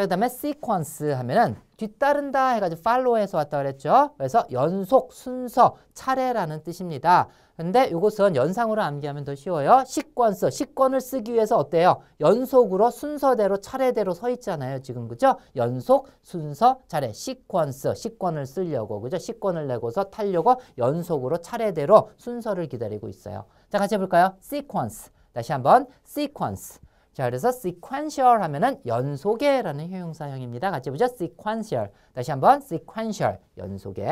자, 그 다음에 sequence 하면은 뒤따른다 해가지고 follow에서 왔다 그랬죠. 그래서 연속, 순서, 차례라는 뜻입니다. 근데 이것은 연상으로 암기하면 더 쉬워요. 시퀀스, 시권을 쓰기 위해서 어때요? 연속으로 순서대로 차례대로 서 있잖아요. 지금 그죠? 연속, 순서, 차례, 시퀀스, 시권을 쓰려고 그죠? 시권을 내고서 타려고 연속으로 차례대로 순서를 기다리고 있어요. 자, 같이 해볼까요? sequence. 다시 한번 sequence. 자, 그래서 sequential 하면은 연속의라는 형용사형입니다. 같이 보죠. sequential. 다시 한번 sequential 연속의